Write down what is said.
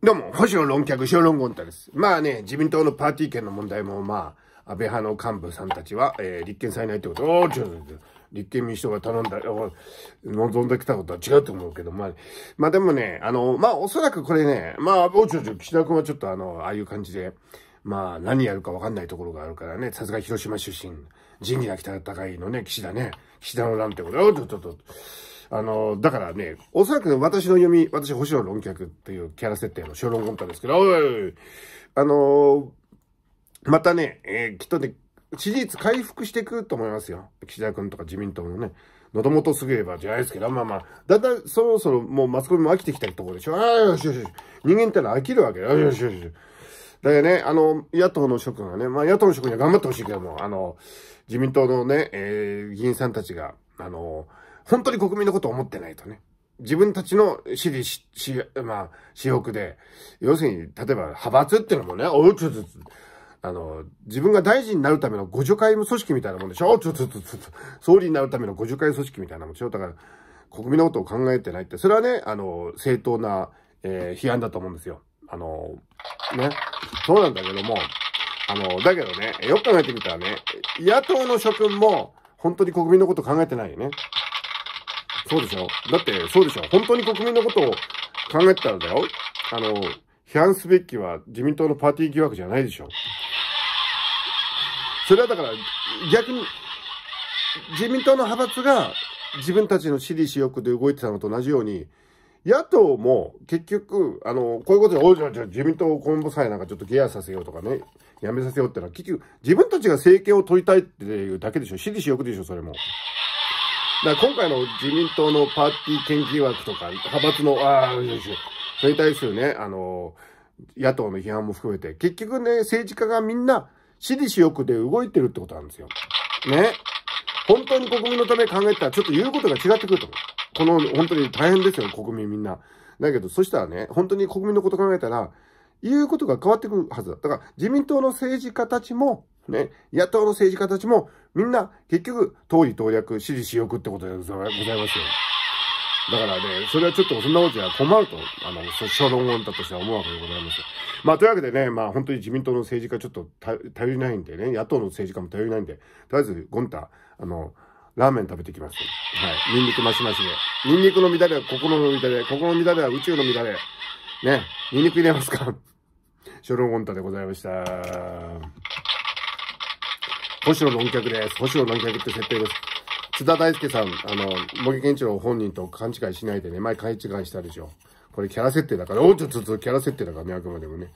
どうも、星野論客、小論ゴンタです。まあね、自民党のパーティー券の問題も、まあ、安倍派の幹部さんたちは、えー、立憲されないってこと、おちょと、立憲民主党が頼んだ、望んできたことは違うと思うけど、まあ、まあでもね、あの、まあおそらくこれね、まあ、おちょちょ、岸田君はちょっとあの、ああいう感じで、まあ、何やるかわかんないところがあるからね、さすが広島出身、仁義なき戦いのね、岸田ね、岸田の乱ってこと、おちょちと、あの、だからね、おそらく私の読み、私、星野論客っていうキャラ設定の小論コンタですけど、おいおいあの、またね、えー、きっとね、支持率回復していくと思いますよ。岸田君とか自民党のね、喉元すぐればじゃないですけど、まあまあ、だんだんそろそろもうマスコミも飽きてきたところでしょ。ああ、よしよしよし。人間ってのは飽きるわけよ。よしよしよし。だからね、あの、野党の諸君はね、まあ野党の諸君には頑張ってほしいけども、あの、自民党のね、えー、議員さんたちが、あの、本当に国民のことを思ってないとね。自分たちの私利し、し、まあ、私欲で、要するに、例えば派閥っていうのもね、おうちょつつ、あの、自分が大臣になるためのご助会組織みたいなもんでしょちょつつつ総理になるためのご助会組織みたいなもんでしょだから、国民のことを考えてないって、それはね、あの、正当な、えー、批判だと思うんですよ。あの、ね。そうなんだけども、あの、だけどね、よく考えてみたらね、野党の諸君も、本当に国民のこと考えてないよね。そうでしょだって、そうでしょ本当に国民のことを考えてたんだよあの、批判すべきは自民党のパーティー疑惑じゃないでしょそれはだから、逆に、自民党の派閥が自分たちの私利私欲で動いてたのと同じように、野党も結局、あの、こういうことで、おい、じゃ自民党を今後さえなんかちょっとゲアさせようとかね、やめさせようってのは、結局、自分たちが政権を取りたいっていうだけでしょ。私利私欲でしょ、それも。だ今回の自民党のパーティー研究枠とか、派閥の、ああ、それに対するね、あの、野党の批判も含めて、結局ね、政治家がみんな、私利私欲で動いてるってことなんですよ。ね。本当に国民のため考えたら、ちょっと言うことが違ってくると思う。この、本当に大変ですよ、国民みんな。だけど、そしたらね、本当に国民のこと考えたら、言うことが変わってくるはずだ。だから、自民党の政治家たちも、ね、野党の政治家たちも、みんな、結局、党利党略、支持しよくってことでございますよ。だからね、それはちょっとそんなことじゃ困ると、あの、初論論だとしては思うわけでございます。まあ、というわけでね、まあ、本当に自民党の政治家ちょっと頼りないんでね、野党の政治家も頼りないんで、とりあえず、ゴンタ、あの、ラーメン食べてきます。はい。ニンニクマシマシで。ニンニクの乱れは心の乱れ、心の乱れは宇宙の乱れ。ね、ニンニク入れますか初論ゴンタでございました。星野の客です。星野の客って設定です。津田大介さん、あの、茂木健一郎本人と勘違いしないでね、前勘違いしたでしょ。これキャラ設定だから、おちょっとキャラ設定だからね、あくまでもね。